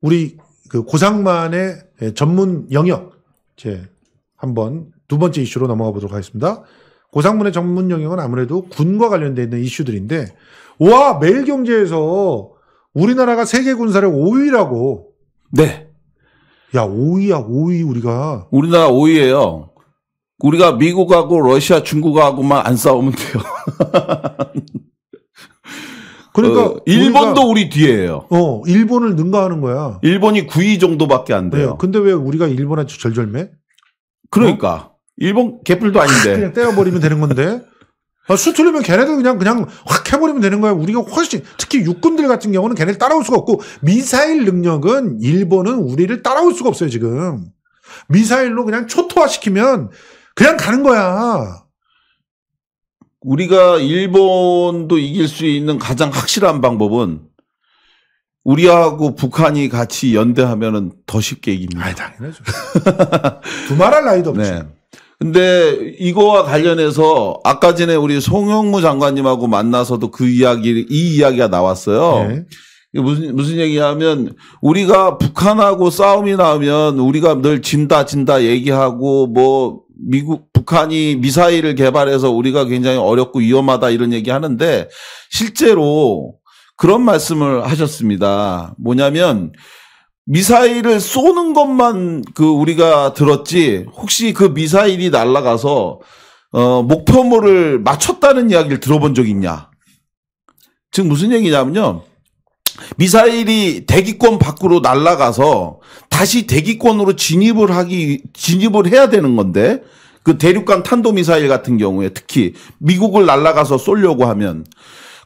우리 그 고상만의 전문 영역 제 한번 두 번째 이슈로 넘어가 보도록 하겠습니다. 고상문의 전문 영역은 아무래도 군과 관련되어 있는 이슈들인데 와 매일경제에서 우리나라가 세계 군사력 5위라고 네 야, 5위야, 5위 우리가. 우리나라 5위예요. 우리가 미국하고 러시아, 중국하고만 안 싸우면 돼요. 그러니까 어, 일본도 우리 뒤에요 어, 일본을 능가하는 거야. 일본이 9위 정도밖에 안 돼요. 네, 근데 왜 우리가 일본한테 절절매? 그러니까 어? 일본 개뿔도 아닌데. 그냥 때려버리면 되는 건데. 수틀리면 아, 걔네들 그냥 그냥 확 해버리면 되는 거야 우리가 훨씬 특히 육군들 같은 경우는 걔네를 따라올 수가 없고 미사일 능력은 일본은 우리를 따라올 수가 없어요 지금. 미사일로 그냥 초토화시키면 그냥 가는 거야. 우리가 일본도 이길 수 있는 가장 확실한 방법은 우리하고 북한이 같이 연대하면은 더 쉽게 이깁니다. 아, 당연하죠. 두말할 나이도 없죠. 네. 근데 이거와 관련해서 아까 전에 우리 송영무 장관님하고 만나서도 그 이야기 이 이야기가 나왔어요. 네. 무슨 무슨 얘기냐면 우리가 북한하고 싸움이 나면 우리가 늘 진다 진다 얘기하고 뭐 미국 북한이 미사일을 개발해서 우리가 굉장히 어렵고 위험하다 이런 얘기 하는데 실제로 그런 말씀을 하셨습니다. 뭐냐면 미사일을 쏘는 것만 그 우리가 들었지 혹시 그 미사일이 날아가서 어 목표물을 맞췄다는 이야기를 들어본 적 있냐? 즉 무슨 얘기냐면요. 미사일이 대기권 밖으로 날아가서 다시 대기권으로 진입을 하기 진입을 해야 되는 건데 그 대륙간 탄도미사일 같은 경우에 특히 미국을 날아가서 쏠려고 하면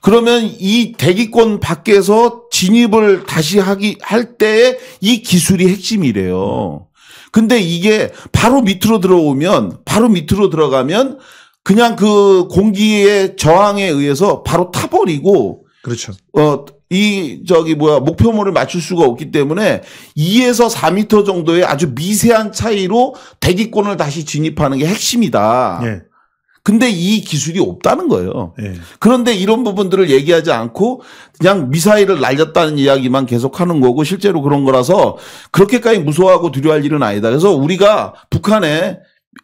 그러면 이 대기권 밖에서 진입을 다시 하기 할 때에 이 기술이 핵심이래요. 근데 이게 바로 밑으로 들어오면 바로 밑으로 들어가면 그냥 그 공기의 저항에 의해서 바로 타버리고 그렇죠. 어, 이 저기 뭐야 목표물을 맞출 수가 없기 때문에 2에서 4미터 정도의 아주 미세한 차이로 대기권을 다시 진입하는 게 핵심이다. 예. 근데 이 기술이 없다는 거예요. 네. 그런데 이런 부분들을 얘기하지 않고 그냥 미사일을 날렸다는 이야기만 계속하는 거고 실제로 그런 거라서 그렇게까지 무서워하고 두려워할 일은 아니다. 그래서 우리가 북한에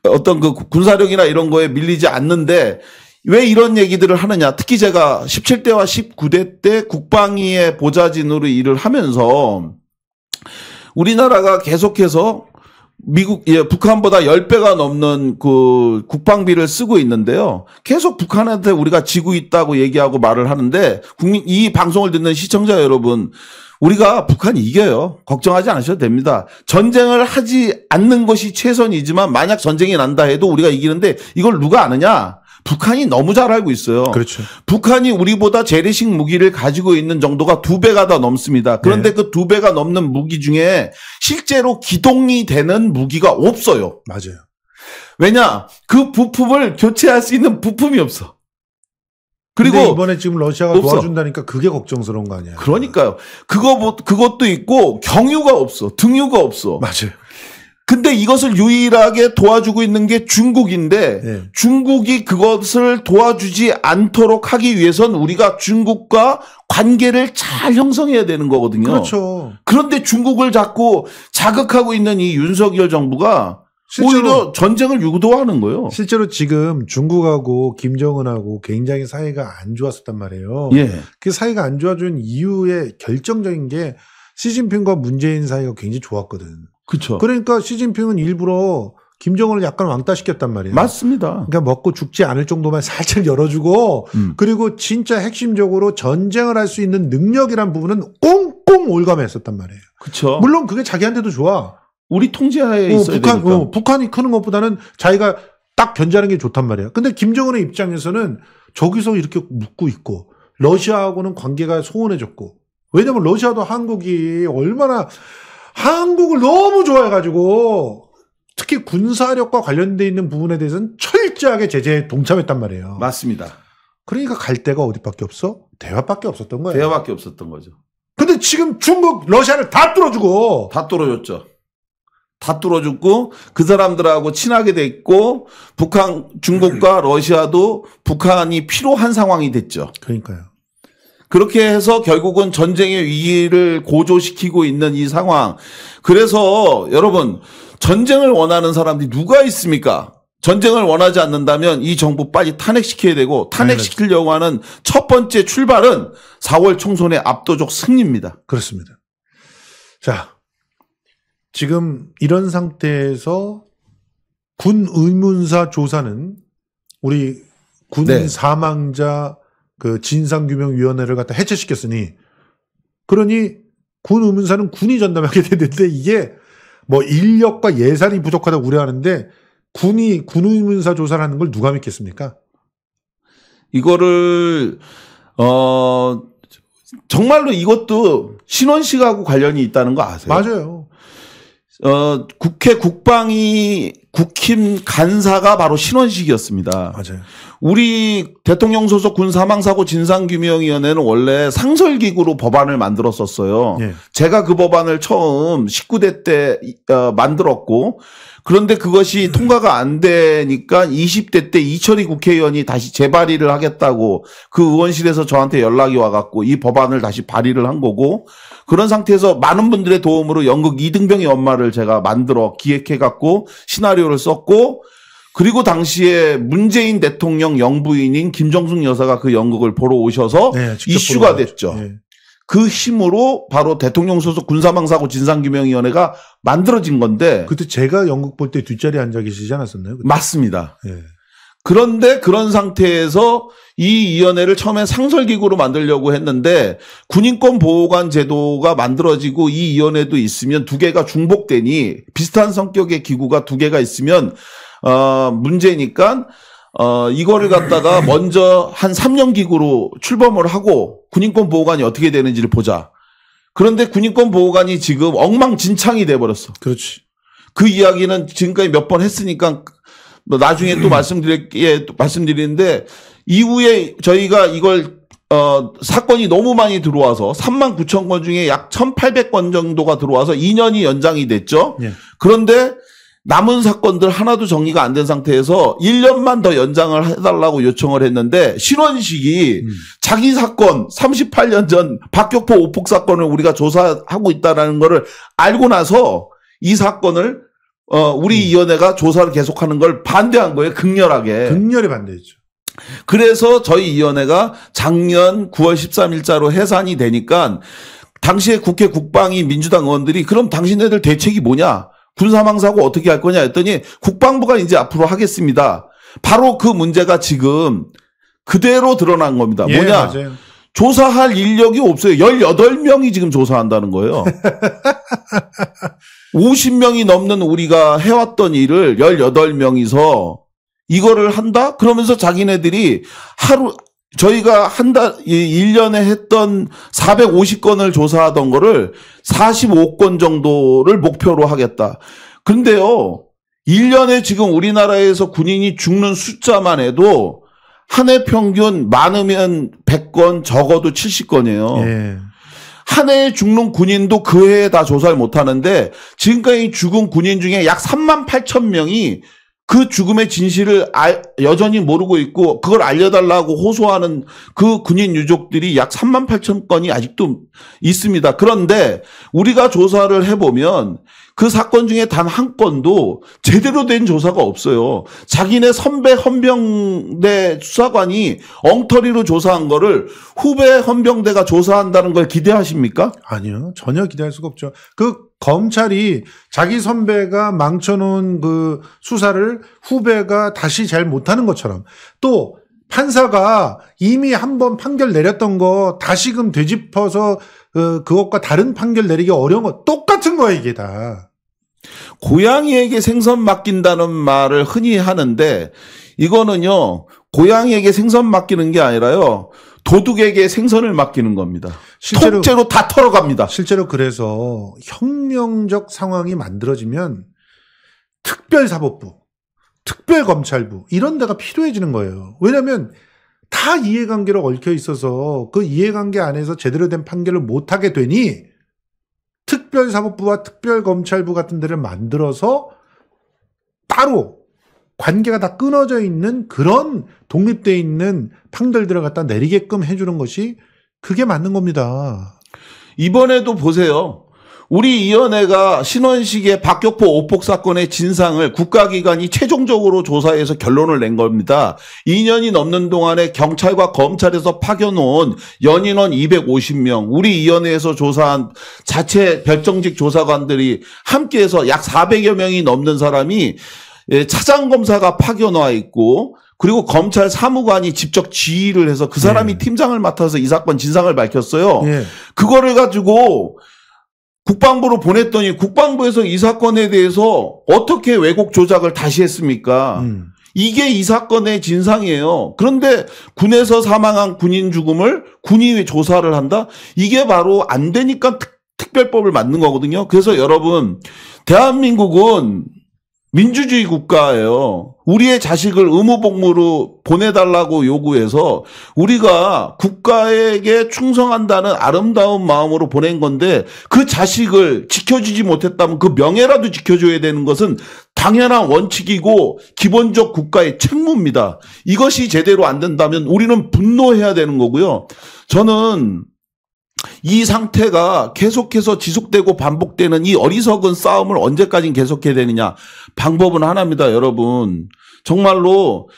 어떤 그 군사력이나 이런 거에 밀리지 않는데 왜 이런 얘기들을 하느냐. 특히 제가 17대와 19대 때 국방위의 보좌진으로 일을 하면서 우리나라가 계속해서 미국 예, 북한보다 10배가 넘는 그 국방비를 쓰고 있는데요. 계속 북한한테 우리가 지고 있다고 얘기하고 말을 하는데 국민 이 방송을 듣는 시청자 여러분 우리가 북한이 이겨요. 걱정하지 않으셔도 됩니다. 전쟁을 하지 않는 것이 최선이지만 만약 전쟁이 난다 해도 우리가 이기는데 이걸 누가 아느냐? 북한이 너무 잘 알고 있어요. 그렇죠. 북한이 우리보다 재래식 무기를 가지고 있는 정도가 두 배가 더 넘습니다. 그런데 네. 그두 배가 넘는 무기 중에 실제로 기동이 되는 무기가 없어요. 맞아요. 왜냐 그 부품을 교체할 수 있는 부품이 없어. 그리고 이번에 지금 러시아가 없어. 도와준다니까 그게 걱정스러운 거 아니야? 그러니까요. 그거 뭐, 그것도 있고 경유가 없어, 등유가 없어. 맞아요. 근데 이것을 유일하게 도와주고 있는 게 중국인데 네. 중국이 그것을 도와주지 않도록 하기 위해선 우리가 중국과 관계를 잘 형성해야 되는 거거든요. 그렇죠. 그런데 중국을 자꾸 자극하고 있는 이 윤석열 정부가 오히려 전쟁을 유도하는 거예요. 실제로 지금 중국하고 김정은하고 굉장히 사이가 안 좋았었단 말이에요. 예. 그 사이가 안 좋아진 이유의 결정적인 게 시진핑과 문재인 사이가 굉장히 좋았거든. 그렇죠. 그러니까 시진핑은 일부러 김정은을 약간 왕따시켰단 말이에요. 맞습니다. 그러니까 먹고 죽지 않을 정도만 살짝 열어주고 음. 그리고 진짜 핵심적으로 전쟁을 할 수 있는 능력이란 부분은 꽁꽁 올감했었단 말이에요. 그렇죠. 물론 그게 자기한테도 좋아. 우리 통제하에 어, 있어야 북한, 되니까. 어, 북한이 크는 것보다는 자기가 딱 견제하는 게 좋단 말이에요. 근데 김정은의 입장에서는 저기서 이렇게 묻고 있고 러시아하고는 관계가 소원해졌고 왜냐면 러시아도 한국이 얼마나 한국을 너무 좋아해가지고 특히 군사력과 관련돼 있는 부분에 대해서는 철저하게 제재에 동참했단 말이에요. 맞습니다. 그러니까 갈 데가 어디밖에 없어? 대화밖에 없었던 거예요. 대화밖에 없었던 거죠. 근데 지금 중국, 러시아를 다 뚫어주고 다 뚫어줬죠. 다 뚫어줬고 그 사람들하고 친하게 됐고 북한 중국과 러시아도 북한이 필요한 상황이 됐죠. 그러니까요. 그렇게 해서 결국은 전쟁의 위기를 고조시키고 있는 이 상황. 그래서 여러분 전쟁을 원하는 사람들이 누가 있습니까? 전쟁을 원하지 않는다면 이 정부 빨리 탄핵시켜야 되고 탄핵시키려고 네, 하는 첫 번째 출발은 4월 총선의 압도적 승리입니다. 그렇습니다. 자, 지금 이런 상태에서 군 의문사 조사는 우리 군 네. 사망자 그 진상규명위원회를 갖다 해체시켰으니 그러니 군 의문사는 군이 전담하게 되는데 이게 뭐 인력과 예산이 부족하다 우려하는데 군이 군 의문사 조사를 하는 걸 누가 믿겠습니까? 이거를 어 정말로 이것도 신원식하고 관련이 있다는 거 아세요? 맞아요. 어 국회 국방위 국힘 간사가 바로 신원식이었습니다. 맞아요. 우리 대통령 소속 군 사망사고 진상규명위원회는 원래 상설기구로 법안을 만들었었어요. 예. 제가 그 법안을 처음 19대 때 어, 만들었고 그런데 그것이 음. 통과가 안 되니까 20대 때 이철희 국회의원이 다시 재발의를 하겠다고 그 의원실에서 저한테 연락이 와갖고 이 법안을 다시 발의를 한 거고 그런 상태에서 많은 분들의 도움으로 연극 이등병의 엄마를 제가 만들어 기획해갖고 시나리오를 썼고 그리고 당시에 문재인 대통령 영부인인 김정숙 여사가 그 연극을 보러 오셔서 네, 이슈가 됐죠. 네. 그 힘으로 바로 대통령 소속 군사망사고 진상규명위원회가 만들어진 건데 그때 제가 영국 볼때 뒷자리에 앉아 계시지 않았었나요? 그때? 맞습니다. 네. 그런데 그런 상태에서 이 위원회를 처음에 상설기구로 만들려고 했는데 군인권 보호관 제도가 만들어지고 이 위원회도 있으면 두 개가 중복되니 비슷한 성격의 기구가 두 개가 있으면 어, 문제니까 어, 이거를 갖다가 먼저 한 3년 기구로 출범을 하고 군인권 보호관이 어떻게 되는지를 보자. 그런데 군인권 보호관이 지금 엉망진창이 돼 버렸어. 그렇지. 그 이야기는 지금까지 몇 번 했으니까 뭐 나중에 또 말씀드릴 예, 또 말씀드리는데 이후에 저희가 이걸 어, 사건이 너무 많이 들어와서 3만 9천 건 중에 약 1,800건 정도가 들어와서 2년이 연장이 됐죠. 예. 그런데 남은 사건들 하나도 정리가 안 된 상태에서 1년만 더 연장을 해달라고 요청을 했는데 신원식이 음. 자기 사건 38년 전 박격포 오폭 사건을 우리가 조사하고 있다라는 거를 알고 나서 이 사건을 어 우리 음. 위원회가 조사를 계속하는 걸 반대한 거예요 극렬하게 극렬히 반대했죠. 그래서 저희 위원회가 작년 9월 13일자로 해산이 되니까 당시에 국회 국방위 민주당 의원들이 그럼 당신네들 대책이 뭐냐? 군사망사고 어떻게 할 거냐 했더니 국방부가 이제 앞으로 하겠습니다. 바로 그 문제가 지금 그대로 드러난 겁니다. 예, 뭐냐? 맞아요. 조사할 인력이 없어요. 18명이 지금 조사한다는 거예요. 50명이 넘는 우리가 해왔던 일을 18명이서 이거를 한다? 그러면서 자기네들이 하루, 저희가 한 달, 1년에 했던 450건을 조사하던 거를 45건 정도를 목표로 하겠다. 근데요, 1년에 지금 우리나라에서 군인이 죽는 숫자만 해도 한 해 평균 많으면 100건, 적어도 70건이에요. 예. 한 해에 죽는 군인도 그 해에 다 조사를 못 하는데 지금까지 죽은 군인 중에 약 3만 8천 명이 그 죽음의 진실을 알, 여전히 모르고 있고 그걸 알려달라고 호소하는 그 군인 유족들이 약 3만 8천 건이 아직도 있습니다. 그런데 우리가 조사를 해보면 그 사건 중에 단 한 건도 제대로 된 조사가 없어요. 자기네 선배 헌병대 수사관이 엉터리로 조사한 거를 후배 헌병대가 조사한다는 걸 기대하십니까? 아니요. 전혀 기대할 수가 없죠. 그 검찰이 자기 선배가 망쳐놓은 그 수사를 후배가 다시 잘 못하는 것처럼 또 판사가 이미 한 번 판결 내렸던 거 다시금 되짚어서 그, 그것과 다른 판결 내리기 어려운 거 똑같은 거야 이게 다. 고양이에게 생선 맡긴다는 말을 흔히 하는데 이거는요 고양이에게 생선 맡기는 게 아니라요 도둑에게 생선을 맡기는 겁니다. 실제로, 통째로 다 털어갑니다. 실제로 그래서 혁명적 상황이 만들어지면 특별사법부, 특별검찰부 이런 데가 필요해지는 거예요. 왜냐하면 다 이해관계로 얽혀 있어서 그 이해관계 안에서 제대로 된 판결을 못하게 되니 특별사법부와 특별검찰부 같은 데를 만들어서 따로 관계가 다 끊어져 있는 그런 독립돼 있는 판결들을 갖다 내리게끔 해주는 것이 그게 맞는 겁니다. 이번에도 보세요. 우리 위원회가 신원식의 박격포 오폭 사건의 진상을 국가기관이 최종적으로 조사해서 결론을 낸 겁니다. 2년이 넘는 동안에 경찰과 검찰에서 파견온 연인원 250명, 우리 위원회에서 조사한 자체 별정직 조사관들이 함께해서 약 400여 명이 넘는 사람이 예, 차장 검사가 파견 와 있고 그리고 검찰 사무관이 직접 지휘를 해서 그 사람이 네. 팀장을 맡아서 이 사건 진상을 밝혔어요. 네. 그거를 가지고 국방부로 보냈더니 국방부에서 이 사건에 대해서 어떻게 왜곡 조작을 다시 했습니까? 음. 이게 이 사건의 진상이에요. 그런데 군에서 사망한 군인 죽음을 군이 조사를 한다? 이게 바로 안 되니까 특, 별법을 만든 거거든요. 그래서 여러분, 대한민국은 민주주의 국가예요. 우리의 자식을 의무복무로 보내달라고 요구해서 우리가 국가에게 충성한다는 아름다운 마음으로 보낸 건데 그 자식을 지켜주지 못했다면 그 명예라도 지켜줘야 되는 것은 당연한 원칙이고 기본적 국가의 책무입니다. 이것이 제대로 안 된다면 우리는 분노해야 되는 거고요. 저는 이 상태가 계속해서 지속되고 반복되는 이 어리석은 싸움을 언제까지 계속해야 되느냐. 방법은 하나입니다, 여러분. 정말로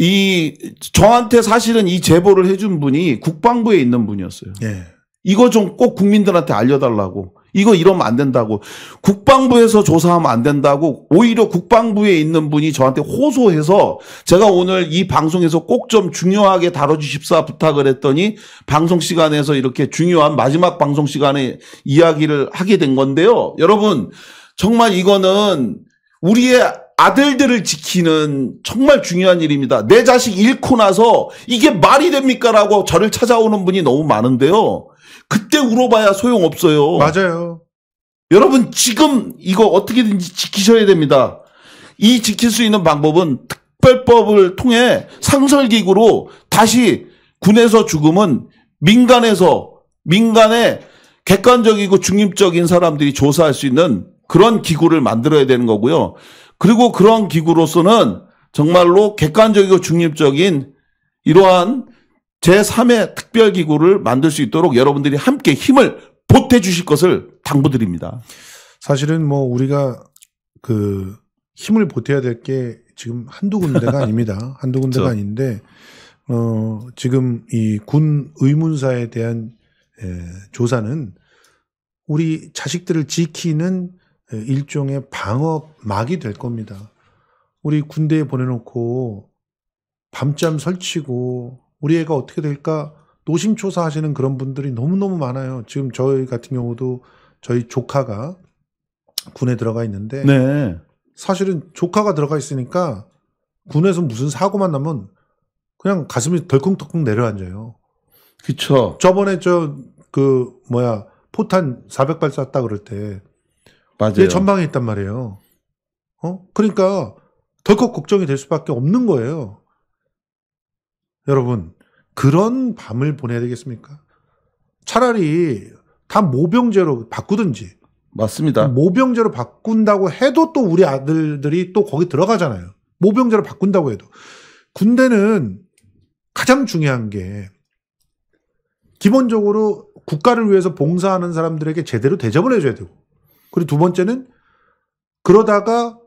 이 저한테 사실은 이 제보를 해준 분이 국방부에 있는 분이었어요. 예. 이거 좀 꼭 국민들한테 알려달라고. 이거 이러면 안 된다고. 국방부에서 조사하면 안 된다고. 오히려 국방부에 있는 분이 저한테 호소해서 제가 오늘 이 방송에서 꼭 좀 중요하게 다뤄주십사 부탁을 했더니 방송 시간에서 이렇게 중요한 마지막 방송 시간에 이야기를 하게 된 건데요. 여러분, 정말 이거는 우리의 아들들을 지키는 정말 중요한 일입니다. 내 자식 잃고 나서 이게 말이 됩니까라고 저를 찾아오는 분이 너무 많은데요. 그때 울어봐야 소용없어요. 맞아요. 여러분 지금 이거 어떻게든지 지키셔야 됩니다. 이 지킬 수 있는 방법은 특별법을 통해 상설기구로 다시 군에서 죽음은 민간에서 민간의 객관적이고 중립적인 사람들이 조사할 수 있는 그런 기구를 만들어야 되는 거고요. 그리고 그런 기구로서는 정말로 객관적이고 중립적인 이러한 제3의 특별기구를 만들 수 있도록 여러분들이 함께 힘을 보태 주실 것을 당부드립니다. 사실은 뭐 우리가 그 힘을 보태야 될 게 지금 한두 군데가 아닙니다. 한두 군데가 저. 아닌데 어 지금 이 군 의문사에 대한 에, 조사는 우리 자식들을 지키는 일종의 방어막이 될 겁니다. 우리 군대에 보내놓고 밤잠 설치고 우리 애가 어떻게 될까 노심초사 하시는 그런 분들이 너무너무 많아요. 지금 저희 같은 경우도 저희 조카가 군에 들어가 있는데 네. 사실은 조카가 들어가 있으니까 군에서 무슨 사고만 나면 그냥 가슴이 덜컹덜컹 내려앉아요. 그쵸. 저번에 저 그 뭐야 포탄 400발 쐈다 그럴 때 맞아요. 전방에 있단 말이에요. 어? 그러니까 덜컥 걱정이 될 수밖에 없는 거예요. 여러분, 그런 밤을 보내야 되겠습니까? 차라리 다 모병제로 바꾸든지. 맞습니다. 모병제로 바꾼다고 해도 또 우리 아들들이 또 거기 들어가잖아요. 모병제로 바꾼다고 해도. 군대는 가장 중요한 게 기본적으로 국가를 위해서 봉사하는 사람들에게 제대로 대접을 해줘야 되고. 그리고 두 번째는 그러다가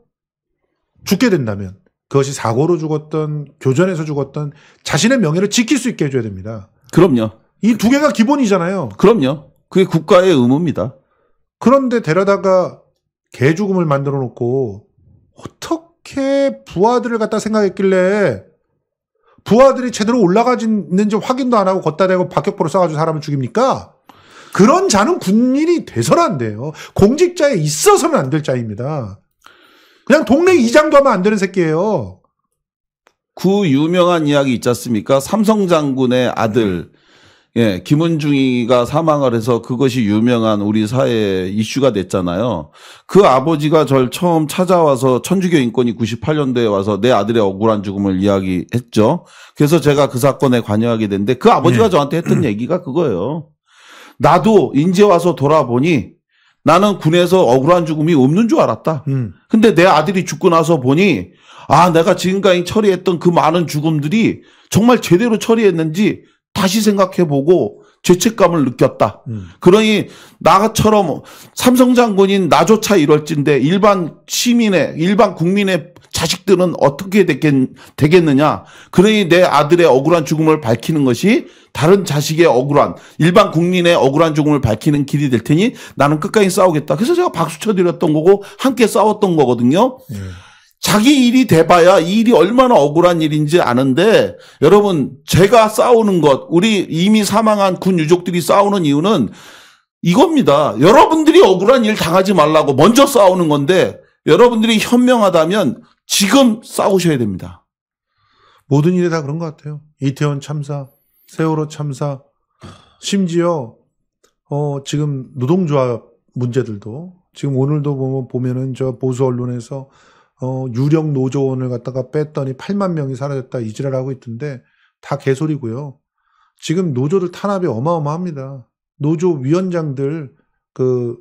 죽게 된다면 그것이 사고로 죽었던 교전에서 죽었던 자신의 명예를 지킬 수 있게 해줘야 됩니다. 그럼요. 이 두 개가 기본이잖아요. 그럼요. 그게 국가의 의무입니다. 그런데 데려다가 개죽음을 만들어 놓고 어떻게 부하들을 갖다 생각했길래 부하들이 제대로 올라가는지 지 확인도 안 하고 걷다 대고 박격포로 쏴가지고 사람을 죽입니까? 그런 자는 군인이 돼서는 안 돼요. 공직자에 있어서는 안 될 자입니다. 그냥 동네 이장도 하면 안 되는 새끼예요. 그 유명한 이야기 있지 않습니까? 삼성 장군의 아들. 예, 김은중이가 사망을 해서 그것이 유명한 우리 사회 이슈가 됐잖아요. 그 아버지가 절 처음 찾아와서 천주교 인권이 98년도에 와서 내 아들의 억울한 죽음을 이야기했죠. 그래서 제가 그 사건에 관여하게 됐는데 그 아버지가 네. 저한테 했던 얘기가 그거예요. 나도 인제 와서 돌아보니 나는 군에서 억울한 죽음이 없는 줄 알았다. 음. 근데 내 아들이 죽고 나서 보니 아 내가 지금까지 처리했던 그 많은 죽음들이 정말 제대로 처리했는지 다시 생각해보고 죄책감을 느꼈다. 음. 그러니 나처럼 삼성 장군인 나조차 이럴진데 일반 시민의 일반 국민의 자식들은 어떻게 되겠, 되겠느냐. 그러니 내 아들의 억울한 죽음을 밝히는 것이 다른 자식의 억울한 일반 국민의 억울한 죽음을 밝히는 길이 될 테니 나는 끝까지 싸우겠다. 그래서 제가 박수 쳐드렸던 거고 함께 싸웠던 거거든요. 음. 자기 일이 돼봐야 이 일이 얼마나 억울한 일인지 아는데 여러분 제가 싸우는 것 우리 이미 사망한 군 유족들이 싸우는 이유는 이겁니다. 여러분들이 억울한 일 당하지 말라고 먼저 싸우는 건데 여러분들이 현명하다면 지금 싸우셔야 됩니다. 모든 일에 다 그런 것 같아요. 이태원 참사, 세월호 참사, 심지어 어 지금 노동조합 문제들도 지금 오늘도 보면 보면은 저 보수 언론에서 어, 유령 노조원을 갖다가 뺐더니 8만 명이 사라졌다 이지랄 하고 있던데 다 개소리고요. 지금 노조들 탄압이 어마어마합니다. 노조 위원장들 그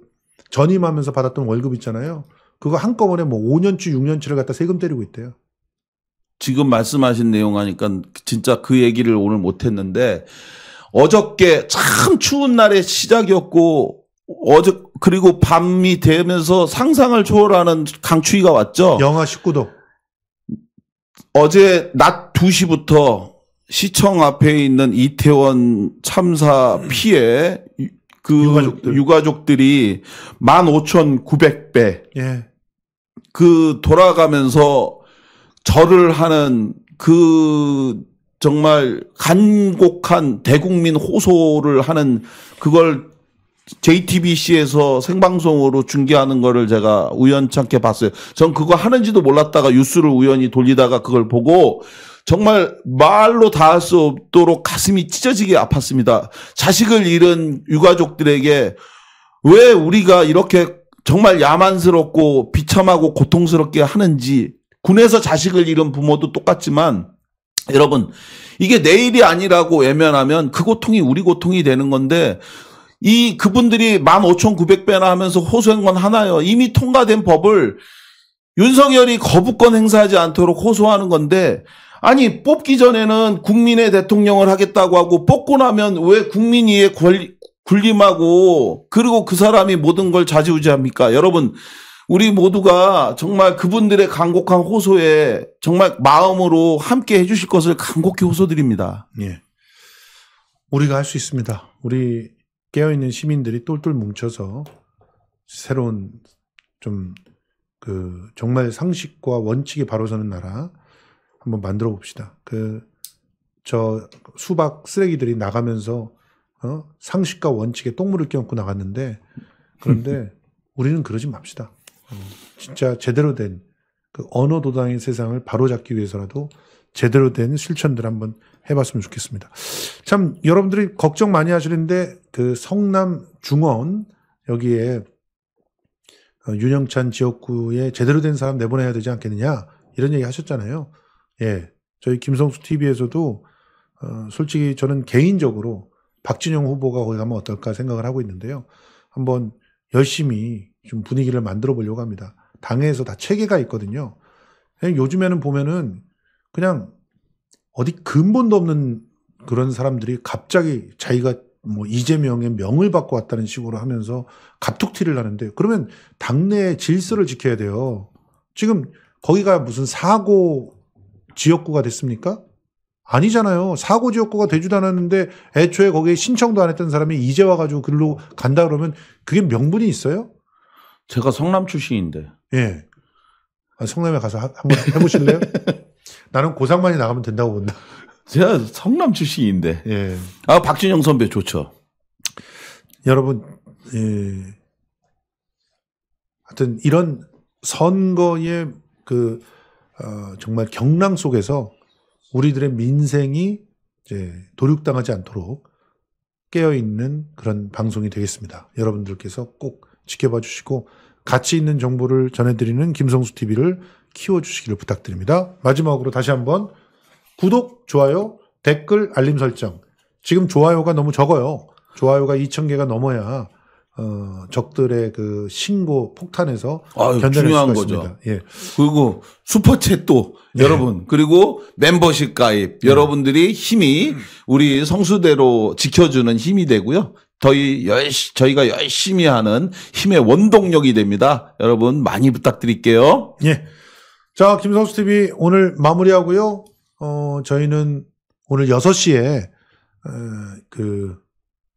전임하면서 받았던 월급 있잖아요. 그거 한꺼번에 뭐 5년치, 6년치를 갖다 세금 때리고 있대요. 지금 말씀하신 내용 하니까 진짜 그 얘기를 오늘 못했는데 어저께 참 추운 날의 시작이었고 어저 그리고 밤이 되면서 상상을 초월하는 강추위가 왔죠. 영하 19도. 어제 낮 2시부터 시청 앞에 있는 이태원 참사 피해 그 유가족들. 유가족들이 15,900배 예. 그 돌아가면서 절을 하는 그 정말 간곡한 대국민 호소를 하는 그걸 JTBC에서 생방송으로 중계하는 거를 제가 우연찮게 봤어요. 전 그거 하는지도 몰랐다가 뉴스를 우연히 돌리다가 그걸 보고 정말 말로 닿을 수 없도록 가슴이 찢어지게 아팠습니다. 자식을 잃은 유가족들에게 왜 우리가 이렇게 정말 야만스럽고 비참하고 고통스럽게 하는지 군에서 자식을 잃은 부모도 똑같지만 여러분 이게 내일이 아니라고 외면하면 그 고통이 우리 고통이 되는 건데 이 그분들이 15,900배나 하면서 호소한 건 하나요. 이미 통과된 법을 윤석열이 거부권 행사하지 않도록 호소하는 건데 아니 뽑기 전에는 국민의 대통령을 하겠다고 하고 뽑고 나면 왜국민이에 권리, 군림하고 그리고 그 사람이 모든 걸 좌지우지합니까? 여러분 우리 모두가 정말 그분들의 간곡한 호소에 정말 마음으로 함께 해주실 것을 간곡히 호소드립니다. 예. 우리가 할 수 있습니다. 우리 깨어있는 시민들이 똘똘 뭉쳐서 새로운 좀 그 정말 상식과 원칙이 바로 서는 나라 한번 만들어 봅시다. 그 저 수박 쓰레기들이 나가면서 어? 상식과 원칙에 똥물을 끼얹고 나갔는데 그런데 우리는 그러지 맙시다. 어, 진짜 제대로 된 그 언어 도당의 세상을 바로잡기 위해서라도 제대로 된 실천들 한번 해봤으면 좋겠습니다. 참 여러분들이 걱정 많이 하시는데 그 성남 중원 여기에 어, 윤영찬 지역구에 제대로 된 사람 내보내야 되지 않겠느냐 이런 얘기 하셨잖아요. 예, 저희 김성수 TV에서도 어, 솔직히 저는 개인적으로 박진영 후보가 거기 가면 어떨까 생각을 하고 있는데요. 한번 열심히 좀 분위기를 만들어 보려고 합니다. 당에서 다 체계가 있거든요. 요즘에는 보면은 그냥 어디 근본도 없는 그런 사람들이 갑자기 자기가 뭐 이재명의 명을 받고 왔다는 식으로 하면서 갑툭튀를 하는데 그러면 당내의 질서를 지켜야 돼요. 지금 거기가 무슨 사고 지역구가 됐습니까? 아니잖아요. 사고 지역구가 되지도 않았는데 애초에 거기에 신청도 안 했던 사람이 이제 와가지고 글로 간다 그러면 그게 명분이 있어요? 제가 성남 출신인데. 예. 아, 성남에 가서 한번 해보실래요? 나는 고상만이 나가면 된다고 본다. 제가 성남 출신인데. 예. 아, 박진영 선배 좋죠. 여러분, 예. 하여튼 이런 선거의 그, 어, 정말 경랑 속에서 우리들의 민생이 이제 도륙당하지 않도록 깨어있는 그런 방송이 되겠습니다. 여러분들께서 꼭 지켜봐 주시고 가치 있는 정보를 전해드리는 김성수 TV를 키워주시기를 부탁드립니다. 마지막으로 다시 한번 구독, 좋아요, 댓글, 알림 설정. 지금 좋아요가 너무 적어요. 좋아요가 2,000개가 넘어야 어, 적들의 그 신고 폭탄에서 아유, 견뎌낼 중요한 수가 거죠. 있습니다. 예. 그리고 슈퍼챗도 예. 여러분 그리고 멤버십 가입 예. 여러분들이 힘이 우리 성수대로 지켜주는 힘이 되고요. 저희 열시, 저희가 열심히 하는 힘의 원동력이 됩니다. 여러분 많이 부탁드릴게요. 예. 자, 김성수 TV 오늘 마무리하고요. 어, 저희는 오늘 6시에 어, 그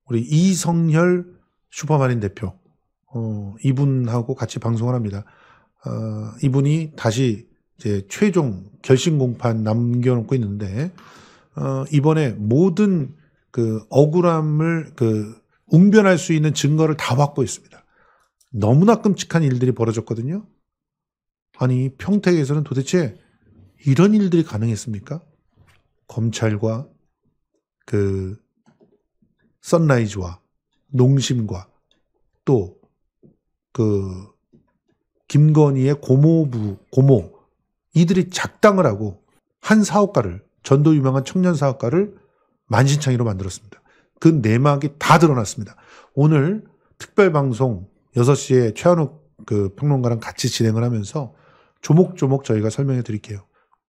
우리 이성혈 슈퍼마린 대표 어, 이분하고 같이 방송을 합니다. 어, 이분이 다시 이제 최종 결심 공판 남겨놓고 있는데 어, 이번에 모든 그 억울함을 그 웅변할 수 있는 증거를 다 받고 있습니다 너무나 끔찍한 일들이 벌어졌거든요. 아니, 평택에서는 도대체 이런 일들이 가능했습니까? 검찰과 그 선라이즈와 농심과 또 그 김건희의 고모부 고모 이들이 작당을 하고 한 사업가를 전도 유명한 청년 사업가를 만신창이로 만들었습니다. 그 내막이 다 드러났습니다. 오늘 특별 방송 6시에 최한욱 그 평론가랑 같이 진행을 하면서 조목조목 저희가 설명해 드릴게요.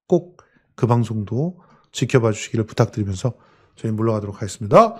꼭 그 방송도 지켜봐 주시기를 부탁드리면서 저희 물러가도록 하겠습니다.